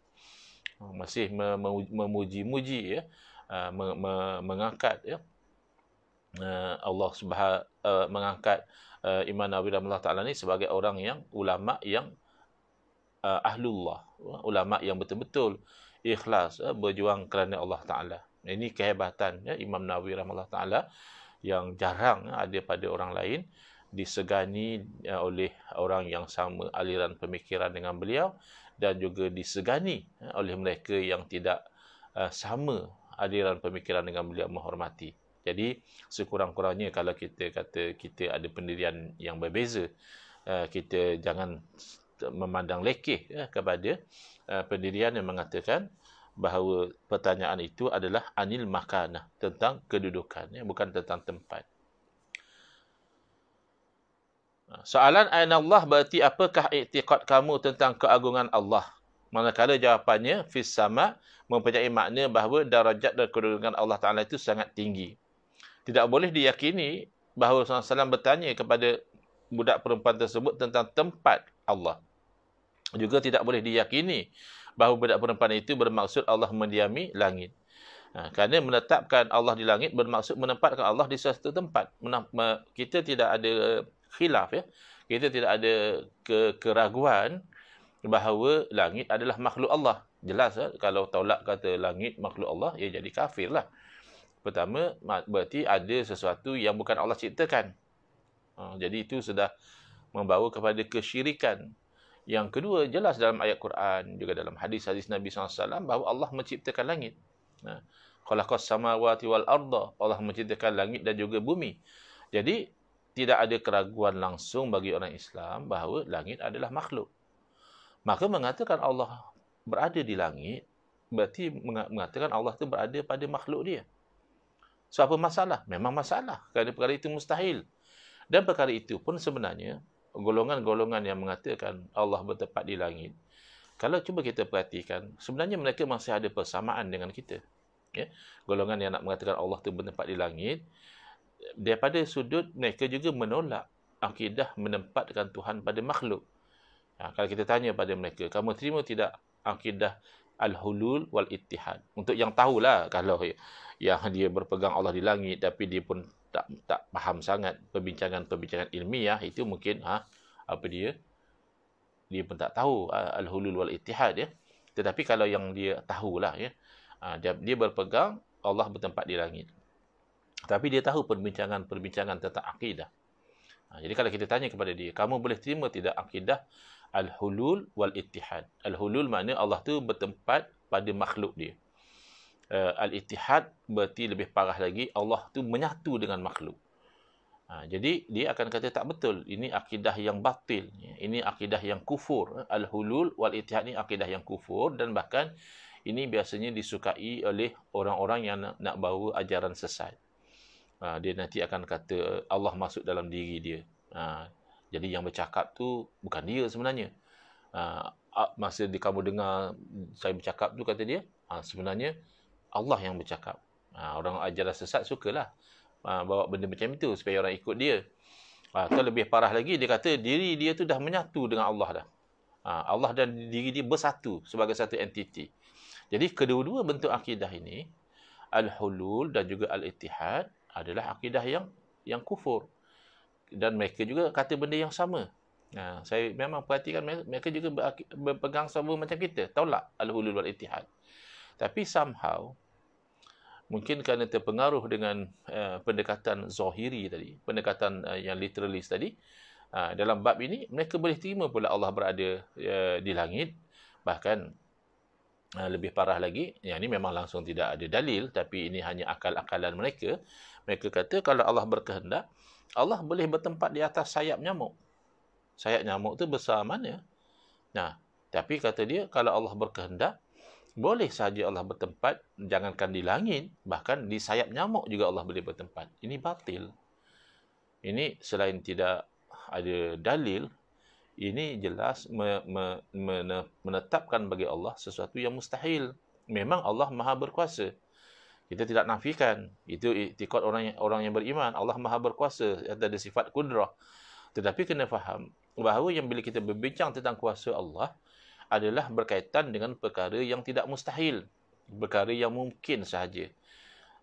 Ha, masih memuji-muji ya, ha, mengangkat ya. Ha, Allah Subhanahu e, mengangkat e, Imam Nawawi rahimahullah taala ni sebagai orang yang ulama yang e, ahlullah, ulama yang betul-betul ikhlas berjuang kerana Allah taala. Ini kehebatan ya, Imam Nawawi rahmatullah taala yang jarang ya, ada pada orang lain disegani ya, oleh orang yang sama aliran pemikiran dengan beliau dan juga disegani ya, oleh mereka yang tidak eh, sama aliran pemikiran dengan beliau menghormati. Jadi sekurang-kurangnya kalau kita kata kita ada pendirian yang berbeza eh, kita jangan memandang lekeh kepada eh, pendirian yang mengatakan bahawa pertanyaan itu adalah anil makana tentang kedudukan ya, bukan tentang tempat ha, soalan ain Allah berarti apakah iktikad kamu tentang keagungan Allah manakala jawapannya fis sama mempunyai makna bahawa darajat dan kedudukan Allah Taala itu sangat tinggi tidak boleh diyakini bahawa Rasulullah bertanya kepada budak perempuan tersebut tentang tempat Allah juga tidak boleh diyakini bahawa budak perempuan itu bermaksud Allah mendiami langit. Ha, kerana menetapkan Allah di langit bermaksud menempatkan Allah di sesuatu tempat. Kita tidak ada khilaf ya. Kita tidak ada ke keraguan bahawa langit adalah makhluk Allah. Jelas ya? kalau tolak kata langit makhluk Allah, ia jadi kafir lah. Pertama, berarti ada sesuatu yang bukan Allah ciptakan. Ha, jadi itu sudah membawa kepada kesyirikan yang kedua jelas dalam ayat Quran juga dalam hadis-hadis Nabi SAW bahawa Allah menciptakan langit. Ha. Kalakos sama watiwal arda Allah menciptakan langit dan juga bumi. Jadi tidak ada keraguan langsung bagi orang Islam bahawa langit adalah makhluk. Maka mengatakan Allah berada di langit berarti mengatakan Allah itu berada pada makhluk dia. So apa masalah? Memang masalah kali perkara itu mustahil. Dan perkara itu pun sebenarnya golongan-golongan yang mengatakan Allah bertempat di langit. Kalau cuba kita perhatikan, sebenarnya mereka masih ada persamaan dengan kita. Ya? Golongan yang nak mengatakan Allah itu bertempat di langit, daripada sudut mereka juga menolak akidah menempatkan Tuhan pada makhluk. Ya, kalau kita tanya pada mereka, kamu terima tidak akidah Al-Hulul wal-Ittihad? Untuk yang tahulah kalau ya, yang dia berpegang Allah di langit tapi dia pun tak tak faham sangat perbincangan-perbincangan ilmiah itu mungkin ha, apa dia dia pun tak tahu ha, al-hulul wal ittihad ya tetapi kalau yang dia tahulah ya ha, dia, dia berpegang Allah bertempat di langit tapi dia tahu perbincangan-perbincangan tentang akidah ha, jadi kalau kita tanya kepada dia kamu boleh terima tidak akidah al-hulul wal ittihad al-hulul maknanya Allah tu bertempat pada makhluk dia uh, al-ittihad berarti lebih parah lagi Allah tu menyatu dengan makhluk. Ha, jadi dia akan kata tak betul. Ini akidah yang batil. Ini akidah yang kufur. Al-hulul wal-ittihad ni akidah yang kufur dan bahkan ini biasanya disukai oleh orang-orang yang nak, nak bawa ajaran sesat. Ha, dia nanti akan kata Allah masuk dalam diri dia. Ha, jadi yang bercakap tu bukan dia sebenarnya. Ha, masa di kamu dengar saya bercakap tu kata dia, ha, sebenarnya Allah yang bercakap. Ha, orang ajaran sesat sukalah ha, bawa benda macam itu supaya orang ikut dia. Ha, atau lebih parah lagi, dia kata diri dia tu dah menyatu dengan Allah dah. Ha, Allah dan diri dia bersatu sebagai satu entiti. Jadi, kedua-dua bentuk akidah ini, Al-Hulul dan juga Al-Ittihad adalah akidah yang yang kufur. Dan mereka juga kata benda yang sama. Ha, saya memang perhatikan mereka juga berpegang sama macam kita. Taulak Al-Hulul dan Al-Ittihad. Tapi somehow mungkin kerana terpengaruh dengan uh, pendekatan zahiri tadi, pendekatan uh, yang literalis tadi, uh, dalam bab ini mereka boleh terima pula Allah berada uh, di langit bahkan lebih parah lagi, yang ini memang langsung tidak ada dalil, tapi ini hanya akal-akalan mereka. Mereka kata kalau Allah berkehendak, Allah boleh bertempat di atas sayap nyamuk. Sayap nyamuk tu besar mana? Nah, tapi kata dia kalau Allah berkehendak, boleh saja Allah bertempat jangankan di langit bahkan di sayap nyamuk juga Allah boleh bertempat ini batil ini selain tidak ada dalil ini jelas me, me, me, menetapkan bagi Allah sesuatu yang mustahil memang Allah maha berkuasa kita tidak nafikan itu iktikad orang orang yang beriman Allah maha berkuasa ada sifat kudrah tetapi kena faham bahawa yang bila kita berbincang tentang kuasa Allah, adalah berkaitan dengan perkara yang tidak mustahil perkara yang mungkin sahaja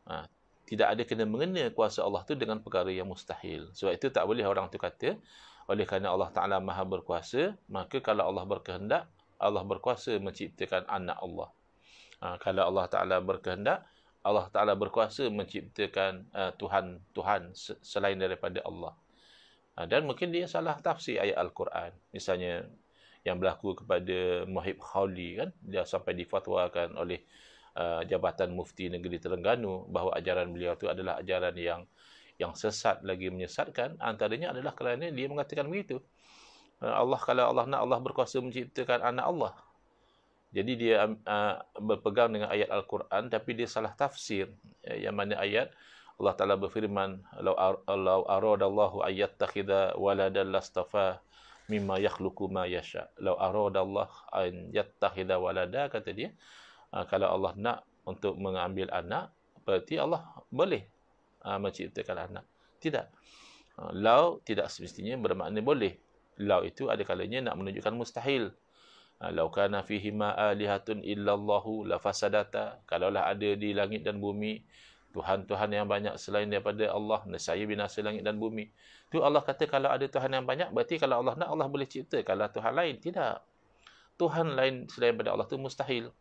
ha, tidak ada kena mengena kuasa Allah tu dengan perkara yang mustahil sebab itu tak boleh orang tu kata oleh kerana Allah Ta'ala maha berkuasa maka kalau Allah berkehendak Allah berkuasa menciptakan anak Allah ha, kalau Allah Ta'ala berkehendak Allah Ta'ala berkuasa menciptakan uh, Tuhan-Tuhan selain daripada Allah. Ha, dan mungkin dia salah tafsir ayat Al-Quran. Misalnya, yang berlaku kepada Muhib Khawli kan dia sampai difatwakan oleh uh, jabatan mufti negeri Terengganu bahawa ajaran beliau itu adalah ajaran yang yang sesat lagi menyesatkan antaranya adalah kerana dia mengatakan begitu uh, Allah kalau Allah nak Allah berkuasa menciptakan anak Allah jadi dia um, uh, berpegang dengan ayat al-Quran tapi dia salah tafsir uh, yang mana ayat Allah Taala berfirman law aradallahu ayyattakhidha waladan lastafa mimma yakhluqu ma yasha. Law aradallah an yattakhidha walada kata dia. Uh, kalau Allah nak untuk mengambil anak, berarti Allah boleh uh, menciptakan anak. Tidak. Uh, Law tidak semestinya bermakna boleh. Law itu ada kalanya nak menunjukkan mustahil. Law kanafihi fihi ma alihatun illallahu lafasadata. Kalaulah ada di langit dan bumi Tuhan-Tuhan yang banyak selain daripada Allah, nesaya binasa langit dan bumi. Tu Allah kata kalau ada Tuhan yang banyak, berarti kalau Allah nak, Allah boleh cipta. Kalau Tuhan lain, tidak. Tuhan lain selain daripada Allah tu mustahil.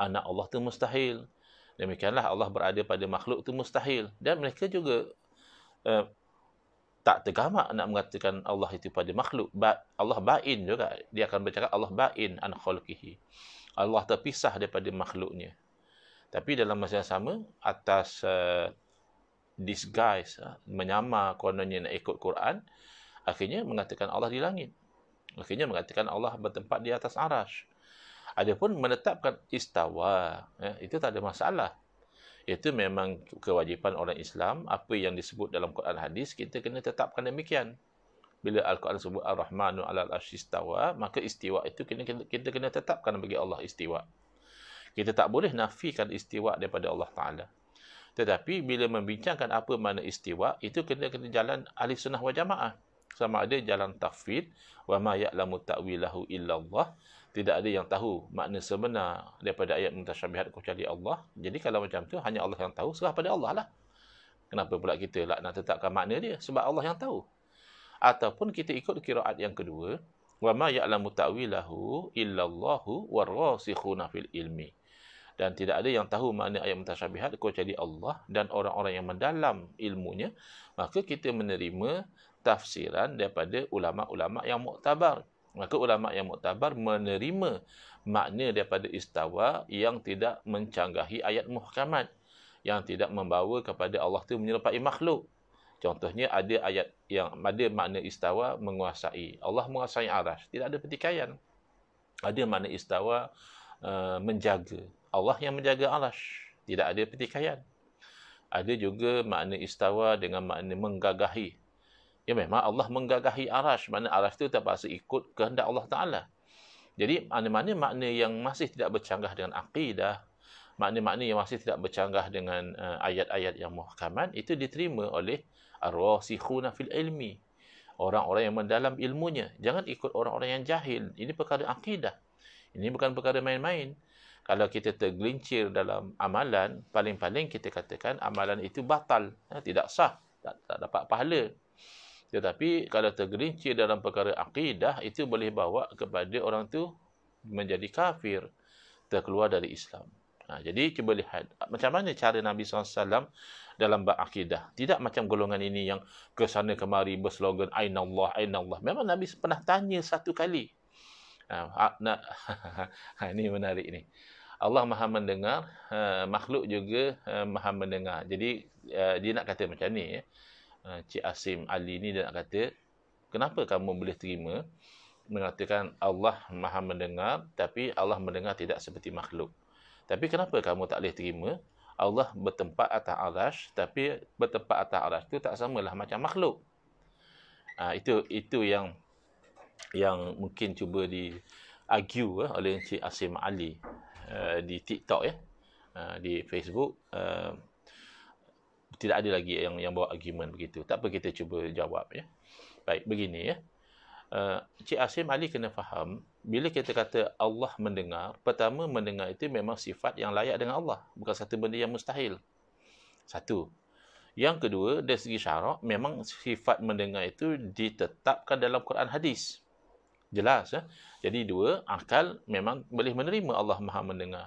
Anak Allah tu mustahil. Demikianlah Allah berada pada makhluk tu mustahil. Dan mereka juga uh, tak tergamak nak mengatakan Allah itu pada makhluk. Ba Allah ba'in juga. Dia akan bercakap Allah ba'in an khulkihi. Allah terpisah daripada makhluknya. Tapi dalam masa yang sama, atas uh, disguise, uh, menyamar kononnya nak ikut Quran, akhirnya mengatakan Allah di langit. Akhirnya mengatakan Allah bertempat di atas arash. Adapun menetapkan istawa, ya, itu tak ada masalah. Itu memang kewajipan orang Islam, apa yang disebut dalam Quran hadis, kita kena tetapkan demikian. Bila Al-Quran sebut Ar-Rahmanu ala al-Ashistawa, maka istiwa itu kita kena, kita kena tetapkan bagi Allah istiwa kita tak boleh nafikan istiwa daripada Allah Ta'ala. Tetapi bila membincangkan apa mana istiwa, itu kena kena jalan ahli sunnah wa jamaah. Sama ada jalan tafid, wa ma ya'lamu ta'wilahu illallah. Tidak ada yang tahu makna sebenar daripada ayat mutasyabihat kecuali Allah. Jadi kalau macam tu, hanya Allah yang tahu, serah pada Allah lah. Kenapa pula kita lah nak tetapkan makna dia? Sebab Allah yang tahu. Ataupun kita ikut kiraat yang kedua, wa ma ya'lamu ta'wilahu illallahu warrasikhuna fil ilmi dan tidak ada yang tahu makna ayat mutasyabihat kecuali Allah dan orang-orang yang mendalam ilmunya maka kita menerima tafsiran daripada ulama-ulama yang muktabar maka ulama yang muktabar menerima makna daripada istawa yang tidak mencanggahi ayat muhkamat yang tidak membawa kepada Allah itu menyerupai makhluk contohnya ada ayat yang ada makna istawa menguasai Allah menguasai arash tidak ada pertikaian ada makna istawa uh, menjaga Allah yang menjaga arash. Tidak ada pertikaian. Ada juga makna istawa dengan makna menggagahi. Ya memang Allah menggagahi arash. Makna arash itu terpaksa ikut kehendak Allah Ta'ala. Jadi mana-mana makna yang masih tidak bercanggah dengan akidah, makna-makna yang masih tidak bercanggah dengan uh, ayat-ayat yang muhkaman, itu diterima oleh arwasikhuna fil ilmi. Orang-orang yang mendalam ilmunya. Jangan ikut orang-orang yang jahil. Ini perkara akidah. Ini bukan perkara main-main kalau kita tergelincir dalam amalan, paling-paling kita katakan amalan itu batal, ya, tidak sah, tak, tak dapat pahala. Tetapi kalau tergelincir dalam perkara akidah, itu boleh bawa kepada orang tu menjadi kafir, terkeluar dari Islam. Ha, jadi cuba lihat, macam mana cara Nabi SAW dalam berakidah. Tidak macam golongan ini yang ke sana kemari berslogan Aina Allah, Aina Allah. Memang Nabi pernah tanya satu kali. Ha, ha nak, ha, ini menarik ini. Allah maha mendengar, uh, makhluk juga uh, maha mendengar. Jadi uh, dia nak kata macam ni, uh, Cik Asim Ali ni dia nak kata, kenapa kamu boleh terima mengatakan Allah maha mendengar, tapi Allah mendengar tidak seperti makhluk. Tapi kenapa kamu tak boleh terima Allah bertempat atas aras, tapi bertempat atas aras tu tak samalah macam makhluk. Uh, itu itu yang yang mungkin cuba di argue oleh Encik Asim Ali. Uh, di TikTok ya. Uh, di Facebook uh, tidak ada lagi yang yang bawa argument begitu. Tak apa kita cuba jawab ya. Baik begini ya. Uh, Cik Asim Ali kena faham bila kita kata Allah mendengar, pertama mendengar itu memang sifat yang layak dengan Allah, bukan satu benda yang mustahil. Satu. Yang kedua, dari segi syarak, memang sifat mendengar itu ditetapkan dalam Quran hadis. Jelas ya. Jadi dua, akal memang boleh menerima Allah Maha mendengar.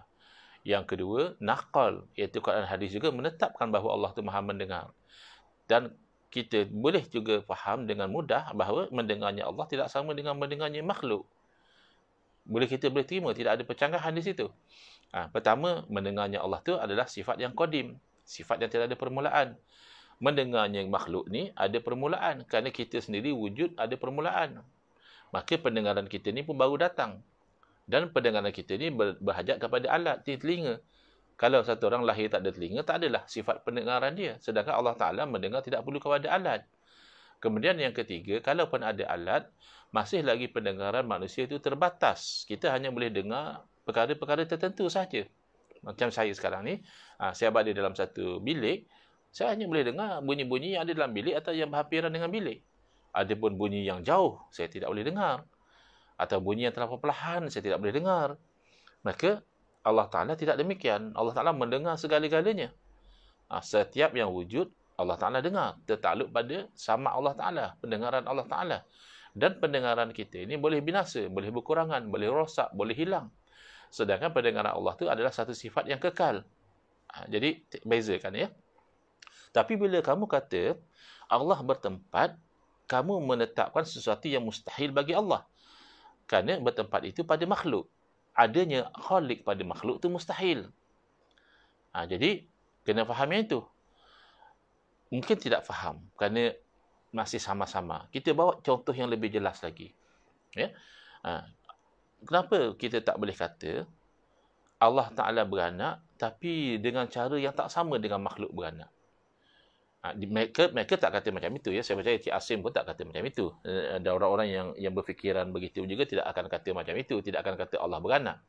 Yang kedua, nakal, iaitu Quran hadis juga menetapkan bahawa Allah itu Maha mendengar. Dan kita boleh juga faham dengan mudah bahawa mendengarnya Allah tidak sama dengan mendengarnya makhluk. Boleh kita boleh terima tidak ada percanggahan di situ. Ha, pertama, mendengarnya Allah itu adalah sifat yang kodim, sifat yang tidak ada permulaan. Mendengarnya makhluk ni ada permulaan kerana kita sendiri wujud ada permulaan maka pendengaran kita ni pun baru datang. Dan pendengaran kita ni berhajat kepada alat, di telinga. Kalau satu orang lahir tak ada telinga, tak adalah sifat pendengaran dia. Sedangkan Allah Ta'ala mendengar tidak perlu kepada alat. Kemudian yang ketiga, kalau pun ada alat, masih lagi pendengaran manusia itu terbatas. Kita hanya boleh dengar perkara-perkara tertentu saja. Macam saya sekarang ni, ah, saya berada dalam satu bilik, saya hanya boleh dengar bunyi-bunyi yang ada dalam bilik atau yang berhampiran dengan bilik ataupun bunyi yang jauh saya tidak boleh dengar atau bunyi yang terlalu perlahan saya tidak boleh dengar maka Allah Ta'ala tidak demikian Allah Ta'ala mendengar segala-galanya ah, setiap yang wujud Allah Ta'ala dengar tertakluk pada sama Allah Ta'ala pendengaran Allah Ta'ala dan pendengaran kita ini boleh binasa boleh berkurangan boleh rosak boleh hilang sedangkan pendengaran Allah itu adalah satu sifat yang kekal ah, jadi bezakan ya tapi bila kamu kata Allah bertempat kamu menetapkan sesuatu yang mustahil bagi Allah. Kerana bertempat itu pada makhluk. Adanya khalik pada makhluk itu mustahil. Ha, jadi, kena faham yang itu. Mungkin tidak faham kerana masih sama-sama. Kita bawa contoh yang lebih jelas lagi. Ya? Ha, kenapa kita tak boleh kata Allah Ta'ala beranak tapi dengan cara yang tak sama dengan makhluk beranak? Ah, mereka mereka tak kata macam itu ya saya percaya Cik Asim pun tak kata macam itu eh, ada orang-orang yang yang berfikiran begitu juga tidak akan kata macam itu tidak akan kata Allah beranak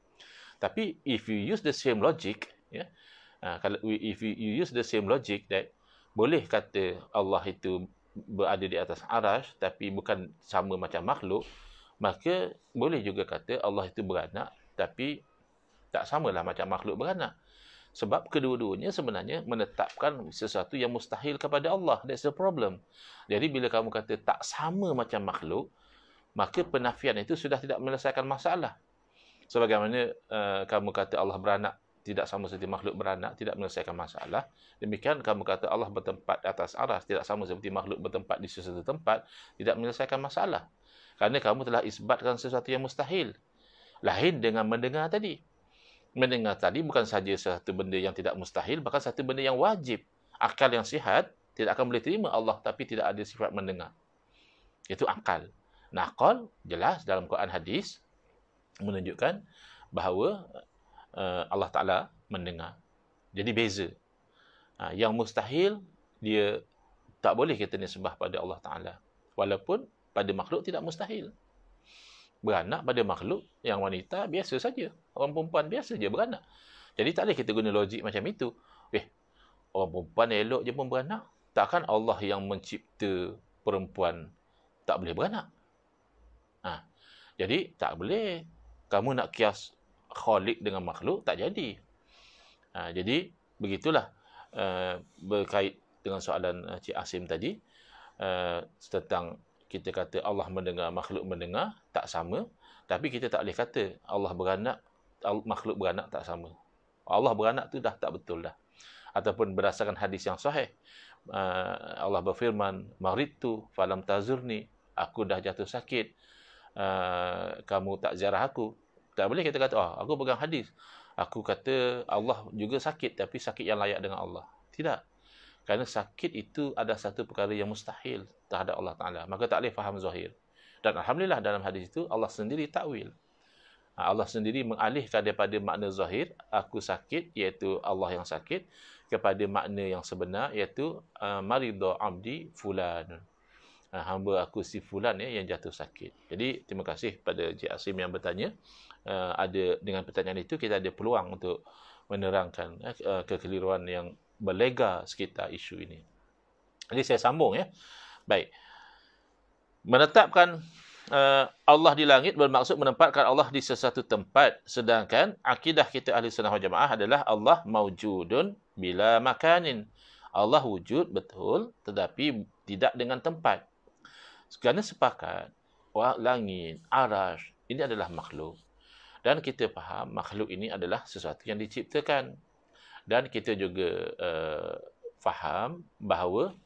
tapi if you use the same logic ya ah, kalau if you use the same logic that boleh kata Allah itu berada di atas aras, tapi bukan sama macam makhluk maka boleh juga kata Allah itu beranak tapi tak samalah macam makhluk beranak sebab kedua-duanya sebenarnya menetapkan sesuatu yang mustahil kepada Allah. That's the problem. Jadi bila kamu kata tak sama macam makhluk, maka penafian itu sudah tidak menyelesaikan masalah. Sebagaimana uh, kamu kata Allah beranak, tidak sama seperti makhluk beranak, tidak menyelesaikan masalah. Demikian kamu kata Allah bertempat atas aras, tidak sama seperti makhluk bertempat di sesuatu tempat, tidak menyelesaikan masalah. Kerana kamu telah isbatkan sesuatu yang mustahil. Lain dengan mendengar tadi mendengar tadi bukan saja satu benda yang tidak mustahil, bahkan satu benda yang wajib. Akal yang sihat tidak akan boleh terima Allah tapi tidak ada sifat mendengar. Itu akal. Naqal jelas dalam Quran hadis menunjukkan bahawa eh, Allah Ta'ala mendengar. Jadi beza. Ha, yang mustahil, dia tak boleh kita nisbah pada Allah Ta'ala. Walaupun pada makhluk tidak mustahil. Beranak pada makhluk yang wanita biasa saja. Orang perempuan biasa je beranak. Jadi tak boleh kita guna logik macam itu. Eh, orang perempuan elok je pun beranak. Takkan Allah yang mencipta perempuan tak boleh beranak? Ha. Jadi, tak boleh. Kamu nak kias khalik dengan makhluk, tak jadi. Ha. Jadi, begitulah uh, berkait dengan soalan eh, Cik Asim tadi uh, tentang kita kata Allah mendengar, makhluk mendengar, tak sama. Tapi kita tak boleh kata Allah beranak, makhluk beranak tak sama. Allah beranak tu dah tak betul dah. Ataupun berdasarkan hadis yang sahih, uh, Allah berfirman, Maritu falam tazurni, aku dah jatuh sakit, uh, kamu tak ziarah aku. Tak boleh kita kata, oh, aku pegang hadis. Aku kata Allah juga sakit, tapi sakit yang layak dengan Allah. Tidak. Kerana sakit itu ada satu perkara yang mustahil terhadap Allah Ta'ala. Maka tak boleh faham zahir. Dan Alhamdulillah dalam hadis itu, Allah sendiri takwil. Ha, Allah sendiri mengalihkan daripada makna zahir aku sakit iaitu Allah yang sakit kepada makna yang sebenar iaitu ah, maridu abdi fulan ha, hamba aku si fulan ya yang jatuh sakit. Jadi terima kasih pada Cik Asim yang bertanya. Ah, ada dengan pertanyaan itu kita ada peluang untuk menerangkan eh, eh, kekeliruan yang berlega sekitar isu ini. Jadi saya sambung ya. Baik. Menetapkan Eh, Allah di langit bermaksud menempatkan Allah di sesuatu tempat sedangkan akidah kita ahli sunnah wal jamaah adalah Allah maujudun bila makanin Allah wujud betul tetapi tidak dengan tempat kerana sepakat wah langit aras ini adalah makhluk dan kita faham makhluk ini adalah sesuatu yang diciptakan dan kita juga uh, faham bahawa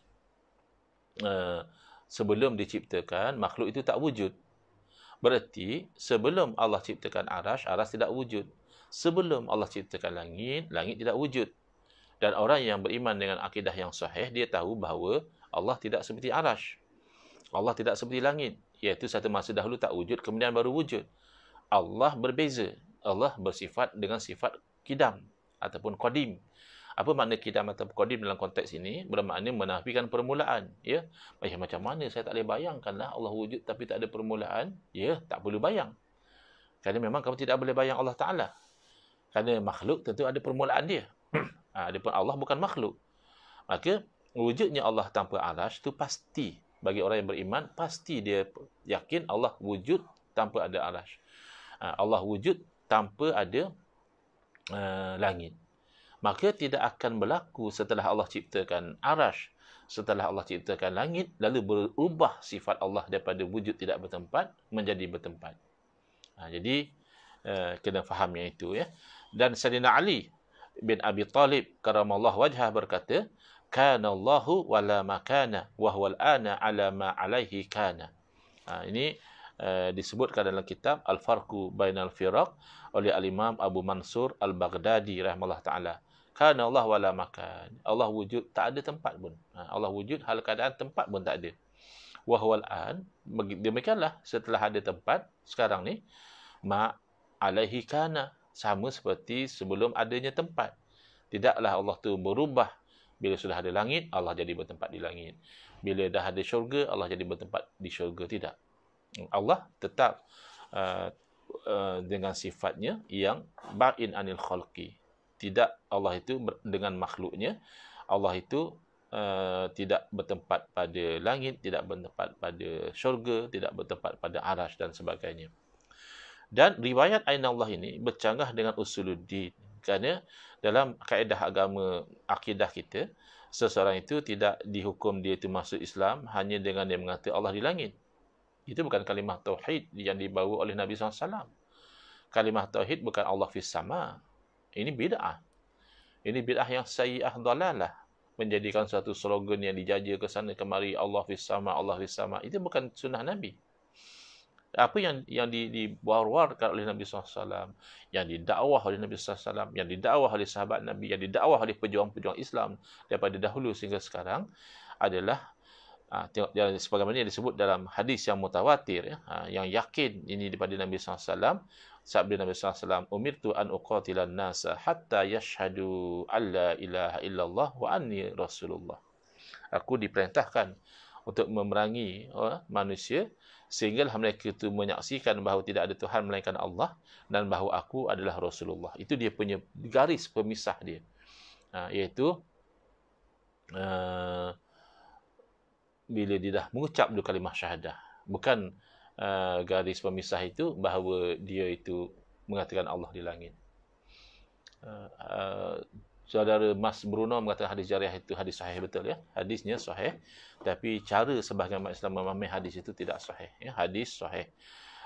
uh, sebelum diciptakan makhluk itu tak wujud Bererti sebelum Allah ciptakan arasy arasy tidak wujud sebelum Allah ciptakan langit langit tidak wujud dan orang yang beriman dengan akidah yang sahih dia tahu bahawa Allah tidak seperti arasy Allah tidak seperti langit iaitu satu masa dahulu tak wujud kemudian baru wujud Allah berbeza Allah bersifat dengan sifat kidam ataupun qadim apa makna kiamat qadim dalam konteks ini bermakna menafikan permulaan ya macam eh, macam mana saya tak boleh bayangkanlah Allah wujud tapi tak ada permulaan ya tak perlu bayang kerana memang kamu tidak boleh bayang Allah taala kerana makhluk tentu ada permulaan dia ha, adapun Allah bukan makhluk maka wujudnya Allah tanpa aras itu pasti bagi orang yang beriman pasti dia yakin Allah wujud tanpa ada aras ha, ah, Allah wujud tanpa ada uh, langit maka tidak akan berlaku setelah Allah ciptakan arash, setelah Allah ciptakan langit, lalu berubah sifat Allah daripada wujud tidak bertempat menjadi bertempat. Ha, jadi, uh, kena faham yang itu. Ya. Dan Sayyidina Ali bin Abi Talib, karamallah wajah berkata, kana Allahu wala makana wa huwa ana ala ma alaihi kana. Ha, ini uh, disebutkan dalam kitab Al-Farqu Bainal Firaq oleh Al-Imam Abu Mansur Al-Baghdadi rahmatullah taala. Kerana Allah wala makan. Allah wujud tak ada tempat pun. Ha, Allah wujud hal keadaan tempat pun tak ada. Wahwal an, demikianlah setelah ada tempat, sekarang ni, mak alaihi kana. Sama seperti sebelum adanya tempat. Tidaklah Allah tu berubah. Bila sudah ada langit, Allah jadi bertempat di langit. Bila dah ada syurga, Allah jadi bertempat di syurga. Tidak. Allah tetap uh, uh, dengan sifatnya yang ba'in anil khalqi tidak Allah itu dengan makhluknya Allah itu uh, tidak bertempat pada langit tidak bertempat pada syurga tidak bertempat pada arash dan sebagainya dan riwayat ayat Allah ini bercanggah dengan usuluddin kerana dalam kaedah agama akidah kita seseorang itu tidak dihukum dia itu masuk Islam hanya dengan dia mengatakan Allah di langit itu bukan kalimah tauhid yang dibawa oleh Nabi SAW kalimah tauhid bukan Allah fis sama ini bid'ah. Ini bid'ah yang sayyi'ah dalalah. Menjadikan satu slogan yang dijaja ke sana kemari Allah bersama Allah bersama. Itu bukan sunnah Nabi. Apa yang yang di, dibuar-buarkan oleh Nabi SAW, yang didakwah oleh Nabi SAW, yang didakwah oleh sahabat Nabi, yang didakwah oleh pejuang-pejuang Islam daripada dahulu sehingga sekarang adalah Ha, tengok dia sebagaimana yang disebut dalam hadis yang mutawatir ya, ha, yang yakin ini daripada Nabi SAW sabda Nabi sallallahu alaihi wasallam umirtu an uqatila nasa hatta yashhadu alla ilaha illallah wa anni rasulullah aku diperintahkan untuk memerangi oh, manusia sehingga lah mereka itu menyaksikan bahawa tidak ada Tuhan melainkan Allah dan bahawa aku adalah Rasulullah. Itu dia punya garis pemisah dia. Ha, iaitu uh, bila dia dah mengucap dua kalimah syahadah. Bukan uh, garis pemisah itu bahawa dia itu mengatakan Allah di langit. Uh, uh, saudara Mas Bruno mengatakan hadis jariah itu hadis sahih betul ya. Hadisnya sahih tapi cara sebahagian umat Islam memahami hadis itu tidak sahih ya. Hadis sahih.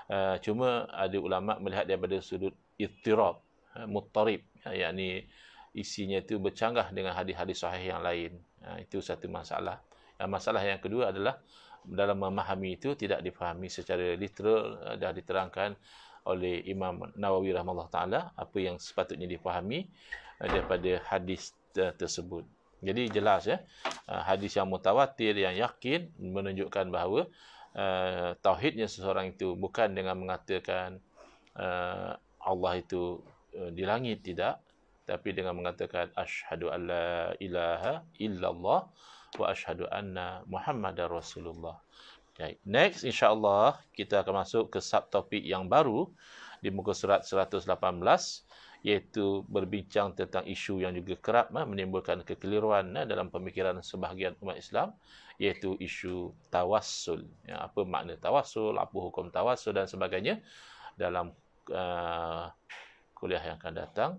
Uh, cuma ada ulama melihat daripada sudut ittirab, uh, muttarib ya, yakni isinya itu bercanggah dengan hadis-hadis sahih yang lain. Uh, itu satu masalah. Uh, masalah yang kedua adalah dalam memahami itu tidak dipahami secara literal eh, dah diterangkan oleh Imam Nawawi rahimahullah taala apa yang sepatutnya dipahami eh, daripada hadis eh, tersebut. Jadi jelas ya hadis yang mutawatir yang yakin menunjukkan bahawa uh, tauhidnya seseorang itu bukan dengan mengatakan uh, Allah itu uh, di langit tidak tapi dengan mengatakan asyhadu alla ilaha illallah wa ashadu anna muhammadar rasulullah okay. next insyaallah kita akan masuk ke subtopik yang baru di muka surat 118 iaitu berbincang tentang isu yang juga kerap ha, menimbulkan kekeliruan ha, dalam pemikiran sebahagian umat Islam iaitu isu tawassul ya, apa makna tawassul apa hukum tawassul dan sebagainya dalam uh, kuliah yang akan datang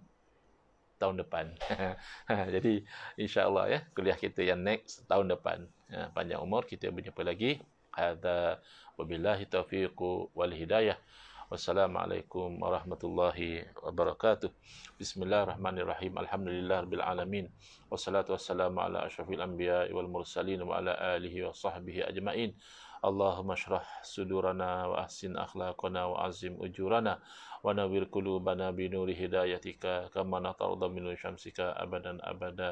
tahun depan. Jadi insyaallah ya kuliah kita yang next tahun depan. Ya, panjang umur kita berjumpa lagi. Hadza wabillahi taufiq wal hidayah. Wassalamualaikum warahmatullahi wabarakatuh. Bismillahirrahmanirrahim. Alhamdulillah rabbil alamin. Wassalatu wassalamu ala asyrafil anbiya wal mursalin wa ala alihi wa sahbihi ajmain. Allahumma syrah sudurana wa ahsin akhlaqana wa azim ujurana ونوير قلوبنا بنور هدايتك كما نطرد من شمسك أبدا أبدا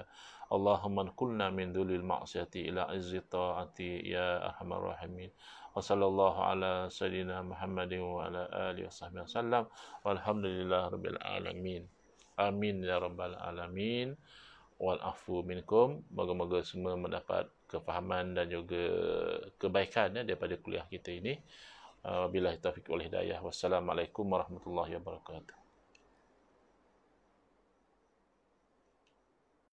اللهم انقلنا من ذل المعصية إلى عز الطاعة يا أرحم الراحمين وصلى الله على سيدنا محمد وعلى آله وصحبه وسلم والحمد لله رب العالمين آمين يا رب العالمين والعفو منكم moga-moga semua mendapat kefahaman dan juga kebaikan ya, daripada kuliah kita ini. Uh, Bila taufik oleh dayah. Wassalamualaikum warahmatullahi wabarakatuh.